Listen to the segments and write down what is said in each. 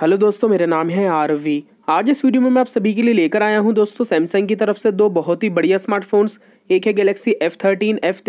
hello दोस्तों मेरा नाम है आरवी आज इस वीडियो में मैं आप सभी के लिए लेकर आया हूं दोस्तों सैमसंग की तरफ से दो बहुत ही बढ़िया स्मार्टफोन्स एक है गैलेक्सी एफ थर्टीन एफ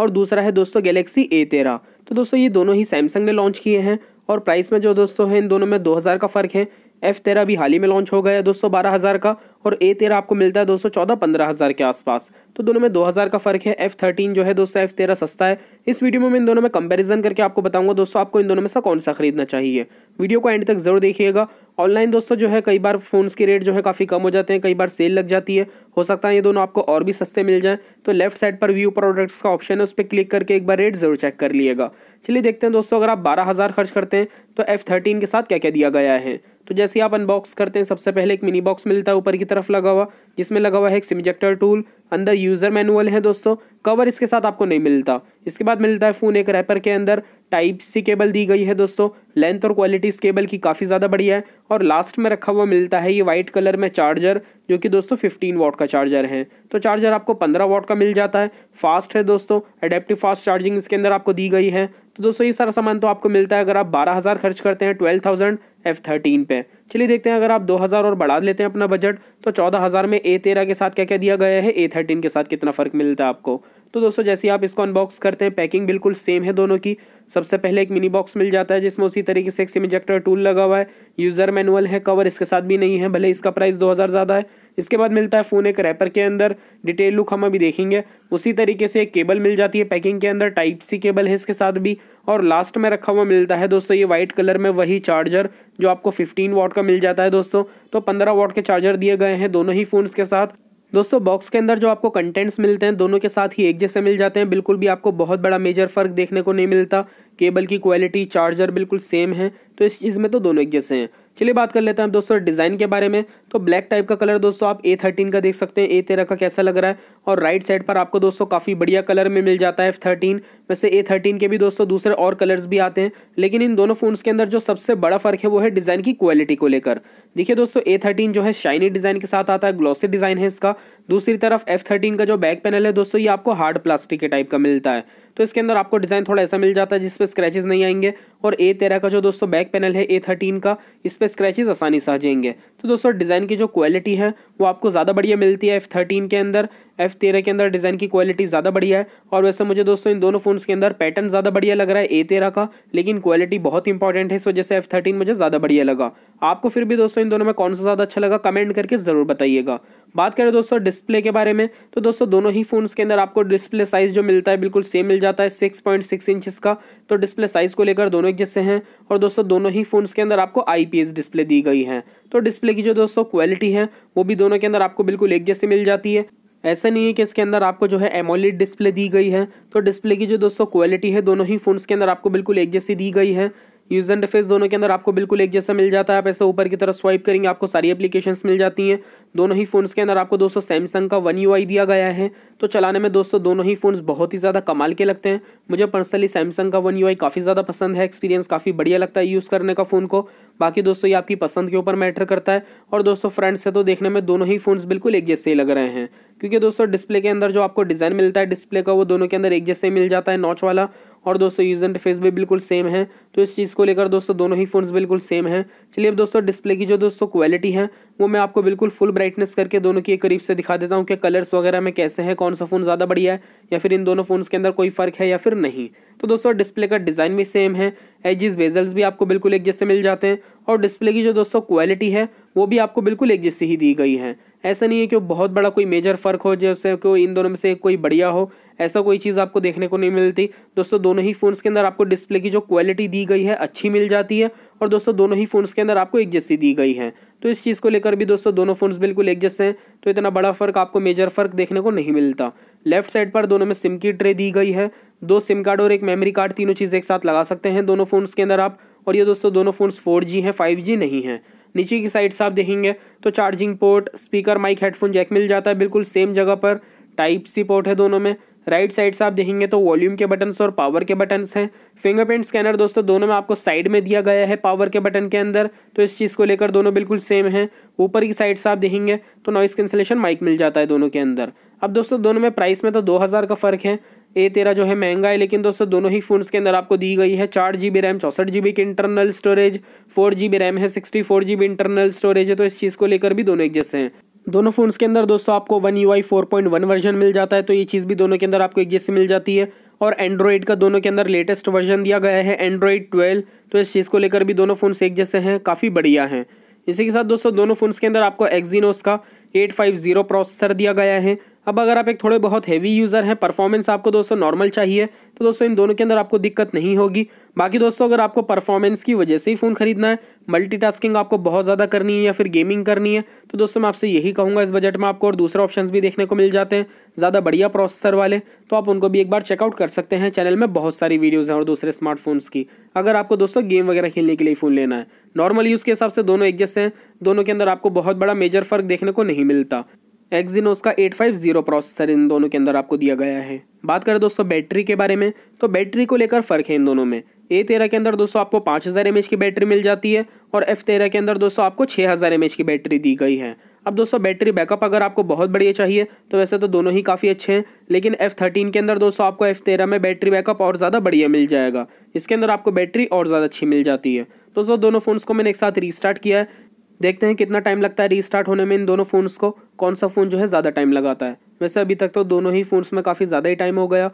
और दूसरा है दोस्तों गैलेक्सी ए तो दोस्तों ये दोनों ही सैमसंग ने लॉन्च किए हैं और प्राइस में जो दोस्तों है इन दोनों में दो हज़ार का फ़र्क है एफ तेरह भी हाल ही में लॉन्च हो गया है दो बारह हज़ार का और ए तेरह आपको मिलता है दो चौदह पंद्रह हज़ार के आसपास तो दोनों में दो हज़ार का फ़र्क है एफ थर्टीन जो है दोस्तों एफ तेरह सस्ता है इस वीडियो में मैं इन दोनों में कंपैरिजन करके आपको बताऊंगा दोस्तों आपको इन दोनों में से कौन सा खरीदना चाहिए वीडियो को एंड तक जरूर देखिएगा ऑनलाइन दोस्तों जो है कई बार फ़ोन्स के रेट जो है काफ़ी कम हो जाते हैं कई बार सेल लग जाती है हो सकता है ये दोनों आपको और भी सस्ते मिल जाएँ तो लेफ्ट साइड पर व्यू प्रोडक्ट्स का ऑप्शन है उस पर क्लिक करके एक बार रेट ज़रूर चेक कर लिएगा चलिए देखते हैं दोस्तों अगर आप बारह हज़ार खर्च करते हैं तो एफ़ थर्टीन के साथ क्या क्या दिया गया है तो जैसे आप अनबॉक्स करते हैं सबसे पहले एक मिनी बॉक्स मिलता है ऊपर की तरफ लगा हुआ जिसमें लगा हुआ है एक सिमजेक्टर टूल अंदर यूज़र मैनुअल है दोस्तों कवर इसके साथ आपको नहीं मिलता इसके बाद मिलता है फ़ोन एक रैपर के अंदर टाइप सी केबल दी गई है दोस्तों लेंथ और क्वालिटी इस केबल की काफ़ी ज़्यादा बढ़िया है और लास्ट में रखा हुआ मिलता है ये वाइट कलर में चार्जर जो कि दोस्तों फिफ्टीन वॉट का चार्जर है तो चार्जर आपको पंद्रह वॉट का मिल जाता है फास्ट है दोस्तों अडेप्टिव फास्ट चार्जिंग इसके अंदर आपको दी गई है तो दोस्तों ये सारा सामान तो आपको मिलता है अगर आप बारह हज़ार खर्च करते हैं ट्वेल्व थाउजेंड एफ थर्टीन पे चलिए देखते हैं अगर आप 2000 और बढ़ा लेते हैं अपना बजट तो 14000 में ए तेरह के साथ क्या क्या दिया गया है ए थर्टीन के साथ कितना फ़र्क मिलता है आपको तो दोस्तों जैसे आप इसको अनबॉक्स करते हैं पैकिंग बिल्कुल सेम है दोनों की सबसे पहले एक मिनी बॉक्स मिल जाता है जिसमें उसी तरीके से एक सिम टूल लगा हुआ है यूज़र मैनुअल है कवर इसके साथ भी नहीं है भले इसका प्राइस दो ज़्यादा है इसके बाद मिलता है फ़ोन एक रैपर के अंदर डिटेल लुक हम अभी देखेंगे उसी तरीके से एक केबल मिल जाती है पैकिंग के अंदर टाइप सी केबल है इसके साथ भी और लास्ट में रखा हुआ मिलता है दोस्तों ये वाइट कलर में वही चार्जर जो आपको फिफ्टीन वाट का मिल जाता है दोस्तों तो पंद्रह वॉट के चार्जर दिए गए हैं दोनों ही फोन के साथ दोस्तों बॉक्स के अंदर जो आपको कंटेंट्स मिलते हैं दोनों के साथ ही एक जैसे मिल जाते हैं बिल्कुल भी आपको बहुत बड़ा मेजर फर्क देखने को नहीं मिलता केबल की क्वालिटी चार्जर बिल्कुल सेम है तो इस चीज़ में तो दोनों एक जैसे हैं चलिए बात कर लेते हैं दोस्तों डिज़ाइन के बारे में तो ब्लैक टाइप का कलर दोस्तों आप ए थर्टीन का देख सकते हैं ए तेरह का कैसा लग रहा है और राइट साइड पर आपको दोस्तों काफ़ी बढ़िया कलर में मिल जाता है एफ थर्टीन वैसे ए थर्टीन के भी दोस्तों दूसरे और कलर्स भी आते हैं लेकिन इन दोनों फ़ोन्स के अंदर जो सबसे बड़ा फ़र्क है वो है डिज़ाइन की क्वालिटी को लेकर देखिए दोस्तों ए थर्टीन जो है शाइनी डिज़ाइन के साथ आता है ग्लॉसी डिज़ाइन है इसका दूसरी तरफ एफ थर्टीन का जो बैक पैनल है दोस्तों ये आपको हार्ड प्लास्टिक के टाइप का मिलता है तो इसके अंदर आपको डिज़ाइन थोड़ा ऐसा मिल जाता है जिस पर स्क्रैचेज नहीं आएंगे और ए तेरह का जो दोस्तों बैक पैनल है ए थर्टीन का इस पर स्क्रैचेज आसानी से आ जाएंगे तो दोस्तों डिज़ाइन की जो क्वालिटी है वो आपको ज़्यादा बढ़िया मिलती है एफ़ थर्टीन के अंदर एफ़ तेरह के अंदर डिज़ाइन की क्वालिटी ज़्यादा बढ़िया है और वैसे मुझे दोस्तों इन दोनों फोन के अंदर पैटर्न ज़्यादा बढ़िया लग रहा है ए तेरह का लेकिन क्वालिटी बहुत इंपॉर्टेंट है इस वजह से एफ़ थर्टीन मुझे ज़्यादा बढ़िया लगा आपको फिर भी दोस्तों इन दोनों में कौन सा ज़्यादा अच्छा लगा कमेंट करके ज़रूर बताइएगा बात करें दोस्तों डिस्प्ले के बारे में तो दोस्तों दोनों ही फोन के अंदर आपको डिस्प्ले साइज़ जो मिलता है बिल्कुल सेम मिल जाता है सिक्स पॉइंट सिक्स इंचज का तो डिस्प्ले साइज़ को लेकर दोनों एक जैसे हैं और दोस्तों दोनों ही फ़ोन्स के अंदर आपको आई डिस्प्ले दी गई है तो डिस्प्ले की जो दोस्तों क्वालिटी है वो भी दोनों के अंदर आपको बिल्कुल एक जैसे मिल जाती है ऐसा नहीं है कि इसके अंदर आपको जो है एमोलिड डिस्प्ले दी गई है तो डिस्प्ले की जो दोस्तों क्वालिटी है दोनों ही फ़ोन्स के अंदर आपको बिल्कुल एक जैसी दी गई है यूजर इंटरफेस दोनों के अंदर आपको बिल्कुल एक जैसा मिल जाता है आप ऐसे ऊपर की तरफ स्वाइप करेंगे आपको सारी एप्लीकेशंस मिल जाती हैं दोनों ही फ़ोन्स के अंदर आपको दोस्तों सैमसंग का वन यू दिया गया है तो चलाने में दोस्तों दोनों ही फ़ोन्स बहुत ही ज़्यादा कमाल के लगते हैं मुझे पर्सनली सैमसंग का वन यू काफ़ी ज़्यादा पसंद है एक्सपीरियंस काफ़ी बढ़िया लगता है यूज़ करने का फ़ोन को बाकी दोस्तों ये आपकी पसंद के ऊपर मैटर करता है और दोस्तों फ्रंट से तो देखने में दोनों ही फ़ोन्स बिल्कुल एक जैसे ही लग रहे हैं क्योंकि दोस्तों डिस्प्ले के अंदर जो आपको डिज़ाइन मिलता है डिस्प्ले का वो दोनों के अंदर एक जैसे मिल जाता है नॉच वाला और दोस्तों यूज़ एंड फेस भी बिल्कुल सेम है तो इस चीज़ को लेकर दोस्तों दोनों ही फ़ोन्स बिल्कुल सेम हैं चलिए अब दोस्तों डिस्प्ले की जो दोस्तों क्वालिटी है वो मैं आपको बिल्कुल फुल ब्राइटनेस करके दोनों की करीब से दिखा देता हूँ कि कलर्स वगैरह में कैसे हैं कौन सा फ़ोन ज़्यादा बढ़िया है या फिर इन दोनों फ़ोन्स के अंदर कोई फ़र्क है या फिर नहीं तो दोस्तों डिस्प्ले का डिज़ाइन भी सेम है एजिस बेजल्स भी आपको बिल्कुल एक जैसे मिल जाते हैं और डिस्प्ले की जो दोस्तों क्वालिटी है वो भी आपको बिल्कुल एक जैसी ही दी गई है ऐसा नहीं है कि बहुत बड़ा कोई मेजर फ़र्क हो जैसे कि इन दोनों में से कोई बढ़िया हो ऐसा कोई चीज़ आपको देखने को नहीं मिलती दोस्तों दोनों ही फ़ोन्स के अंदर आपको डिस्प्ले की जो क्वालिटी दी गई है अच्छी मिल जाती है और दोस्तों दोनों ही फ़ोन्स के अंदर आपको एक जैसी दी गई है तो इस चीज़ को लेकर भी दोस्तों दोनों फ़ोन्स बिल्कुल एक जैसे हैं तो इतना बड़ा फ़र्क आपको मेजर फ़र्क देखने को नहीं मिलता लेफ्ट साइड पर दोनों में सिम की ट्रे दी गई है दो सिम कार्ड और एक मेमोरी कार्ड तीनों चीज़ एक साथ लगा सकते हैं दोनों फ़ोन्स के अंदर आप और ये दोस्तों दोनों फ़ोन्स 4G हैं 5G नहीं है नीचे की साइड से आप देखेंगे तो charging port speaker mic headphone jack मिल जाता है बिल्कुल सेम जगह पर टाइप सी पोर्ट है दोनों में राइट साइड से आप देखेंगे तो वॉल्यूम के बटन्स और पावर के बटन्स हैं फिंगरप्रिंट स्कैनर दोस्तों दोनों में आपको साइड में दिया गया है पावर के बटन के अंदर तो इस चीज़ को लेकर दोनों बिल्कुल सेम हैं ऊपर की साइड से आप देखेंगे तो नॉइस कैंसिलेशन माइक मिल जाता है दोनों के अंदर अब दोस्तों दोनों में प्राइस में तो दो का फ़र्क है ए तेरह जो है महंगा है लेकिन दोस्तों दोनों ही फोन्स के अंदर आपको दी गई है चार जी बी रैम चौंसठ जी बी की internal storage four G B RAM है sixty four G B internal storage है तो इस चीज़ को लेकर भी दोनों एक जैसे हैं दोनों फोन्स के अंदर दोस्तों आपको One U I four point one version मिल जाता है तो ये चीज़ भी दोनों के अंदर आपको एक जैसे मिल जाती है और एंड्रॉयड का दोनों के अंदर लेटेस्ट वर्जन दिया गया है एंड्रॉयड ट्वेल्व तो इस चीज़ को लेकर भी दोनों फ़ोन्स एक जैसे हैं काफ़ी बढ़िया हैं इसी के साथ दोस्तों दोनों फ़ोन्स के अंदर आपको एक्जीनोस का एट फाइव जीरो प्रोसेसर दिया गया है अब अगर आप एक थोड़े बहुत हैवी यूज़र हैं परफॉर्मेंस आपको दोस्तों नॉर्मल चाहिए तो दोस्तों इन दोनों के अंदर आपको दिक्कत नहीं होगी बाकी दोस्तों अगर आपको परफॉर्मेंस की वजह से ही फ़ोन खरीदना है मल्टीटास्किंग आपको बहुत ज़्यादा करनी है या फिर गेमिंग करनी है तो दोस्तों मैं आपसे यही कहूँगा इस बजट में आपको और दूसरे ऑप्शन भी देखने को मिल जाते हैं ज़्यादा बढ़िया प्रोसेसर वाले तो आप उनको भी एक बार चेकआउट कर सकते हैं चैनल में बहुत सारी वीडियोज़ हैं और दूसरे स्मार्टफोन्स की अगर आपको दोस्तों गेम वगैरह खेलने के लिए फ़ोन लेना है नॉर्मल यूज़ के हिसाब से दोनों एक जैसे हैं दोनों के अंदर आपको बहुत बड़ा मेजर फर्क देखने को नहीं मिलता एक्जिनोस का 850 प्रोसेसर इन दोनों के अंदर आपको दिया गया है बात करें दोस्तों बैटरी के बारे में तो बैटरी को लेकर फ़र्क है इन दोनों में ए तेरह के अंदर दोस्तों आपको पाँच हज़ार एम की बैटरी मिल जाती है और एफ तेरह के अंदर दोस्तों आपको छः हज़ार एम की बैटरी दी गई है अब दोस्तों बैटरी बैकअप अगर आपको बहुत बढ़िया चाहिए तो वैसे तो दोनों ही काफ़ी अच्छे हैं लेकिन एफ़ थर्टीन के अंदर दोस्तों आपको एफ़ तेरह में बैटरी बैकअप और ज़्यादा बढ़िया मिल जाएगा इसके अंदर आपको बैटरी और ज़्यादा अच्छी मिल जाती है दोस्तों दोनों फ़ोन्स को मैंने एक साथ रीस्टार्ट किया है देखते हैं कितना टाइम लगता है रीस्टार्ट होने में इन दोनों फ़ोन्स को कौन सा फ़ोन जो है ज़्यादा टाइम लगाता है वैसे अभी तक तो दोनों ही फ़ोन्स में काफ़ी ज़्यादा ही टाइम हो गया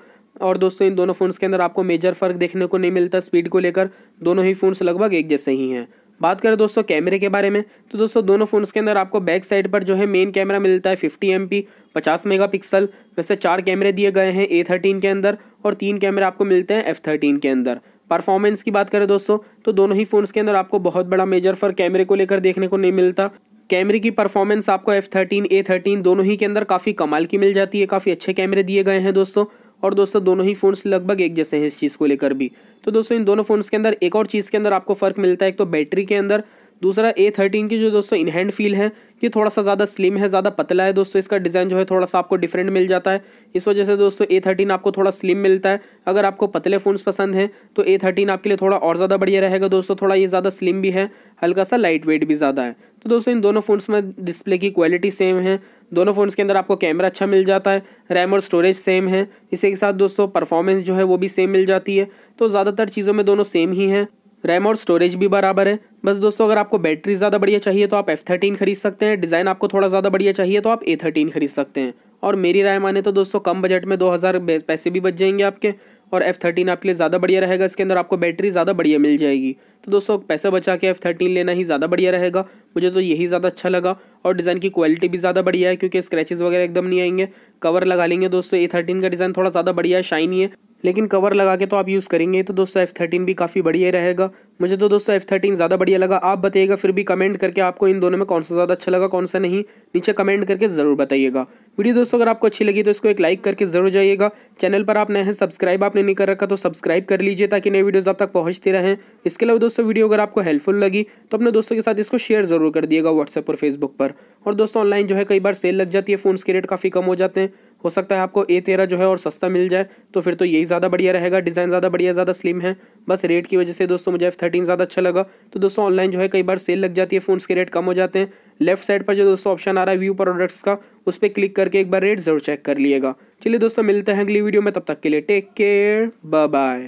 और दोस्तों इन दोनों फ़ोन्स के अंदर आपको मेजर फ़र्क देखने को नहीं मिलता स्पीड को लेकर दोनों ही फ़ोन्स लगभग एक जैसे ही हैं बात करें दोस्तों कैमरे के बारे में तो दोस्तों दोनों फ़ोन्स के अंदर आपको बैक साइड पर जो है मेन कैमरा मिलता है फिफ्टी एम पी पचास मेगा पिक्सल वैसे चार कैमरे दिए गए हैं ए थर्टीन के अंदर और तीन कैमरे आपको मिलते हैं एफ थर्टीन के अंदर परफॉर्मेंस की बात करें दोस्तों तो दोनों ही फ़ोन्स के अंदर आपको बहुत बड़ा मेजर फर्क कैमरे को लेकर देखने को नहीं मिलता कैमरे की परफॉर्मेंस आपको एफ थर्टीन ए थर्टीन दोनों ही के अंदर काफ़ी कमाल की मिल जाती है काफ़ी अच्छे कैमरे दिए गए हैं दोस्तों और दोस्तों दोनों ही फ़ोन्स लगभग एक जैसे हैं इस चीज़ को लेकर भी तो दोस्तों इन दोनों फ़ोन्स के अंदर एक और चीज़ के अंदर आपको फ़र्क मिलता है एक तो बैटरी के अंदर दूसरा ए थर्टीन की जो दोस्तों इनहैंड फील है ये थोड़ा सा ज़्यादा स्लिम है ज़्यादा पतला है दोस्तों इसका डिज़ाइन जो है थोड़ा सा आपको डिफरेंट मिल जाता है इस वजह से दोस्तों ए थर्टीन आपको थोड़ा स्लिम मिलता है अगर आपको पतले फ़ोन्स पसंद हैं तो ए थर्टीन आपके लिए थोड़ा और ज़्यादा बढ़िया रहेगा दोस्तों थोड़ा ये ज़्यादा स्लिम भी है हल्का सा लाइट वेट भी ज़्यादा है तो दोस्तों इन दोनों फ़ोन्स में डिस्प्ले की क्वालिटी सेम है दोनों फ़ोन्स के अंदर आपको कैमरा अच्छा मिल जाता है रैम और स्टोरेज सेम है इसी के साथ दोस्तों परफॉर्मेंस जो है वो भी सेम मिल जाती है तो ज़्यादातर चीज़ों में दोनों सेम ही हैं रैम और स्टोरेज भी बराबर है बस दोस्तों अगर आपको बैटरी ज़्यादा बढ़िया चाहिए तो आप एफ थर्टीन खरीद सकते हैं डिज़ाइन आपको थोड़ा ज़्यादा बढ़िया चाहिए तो आप ए थर्टीन खरीद सकते हैं और मेरी राय माने तो दोस्तों कम बजट में दो हज़ार पैसे भी बच जाएंगे आपके और एफ़ थर्टीन आपके लिए ज़्यादा बढ़िया रहेगा इसके अंदर आपको बैटरी ज़्यादा बढ़िया मिल जाएगी तो दोस्तों पैसा बचा के एफ़ थर्टीन लेना ही ज़्यादा बढ़िया रहेगा मुझे तो यही ज़्यादा अच्छा लगा और डिज़ाइन की क्वालिटी भी ज़्यादा बढ़िया है क्योंकि स्क्रैचेज़ वगैरह एकदम नहीं आएंगे कवर लगा लेंगे दोस्तों ए थर्टीन का डिज़ाइन थोड़ा ज़्यादा बढ़िया है शाइनी है लेकिन कवर लगा के तो आप यूज़ करेंगे तो दोस्तों एफ़ थर्टीन भी काफ़ी बढ़िया रहेगा मुझे तो दोस्तों एफ़ थर्टीन ज़्यादा बढ़िया लगा आप बताइएगा फिर भी कमेंट करके आपको इन दोनों में कौन सा ज़्यादा अच्छा लगा कौन सा नहीं नीचे कमेंट करके ज़रूर बताइएगा वीडियो दोस्तों अगर आपको अच्छी लगी तो इसको एक लाइक करके ज़रूर जाइएगा चैनल पर आप नए हैं सब्सक्राइब आपने नहीं कर रखा तो सब्सक्राइब कर लीजिए ताकि नए वीडियोज़ आप तक पहुँचते रहें इसके अलावा दोस्तों वीडियो अगर आपको हेल्पफुल लगी तो अपने दोस्तों के साथ इसको शेयर ज़रूर कर दिएगा व्हाट्सएप और फेसबुक पर और दोस्तों ऑनलाइन जो है कई बार सेल लग जाती है फोन के रेट काफ़ी कम हो जाते हैं हो सकता है आपको ए तेरह जो है और सस्ता मिल जाए तो फिर तो यही ज़्यादा बढ़िया रहेगा डिज़ाइन ज़्यादा बढ़िया ज़्यादा स्लिम है बस रेट की वजह से दोस्तों मुझे एफ थर्टीन ज़्यादा अच्छा लगा तो दोस्तों ऑनलाइन जो है कई बार सेल लग जाती है फोन के रेट कम हो जाते हैं लेफ्ट साइड पर जो दोस्तों ऑप्शन आ रहा है व्यू प्रोडक्ट्स का उस पर क्लिक करके एक बार रेट ज़रूर चेक कर लिएगा चलिए दोस्तों मिलते हैं अगली वीडियो में तब तक के लिए टेक केयर बाय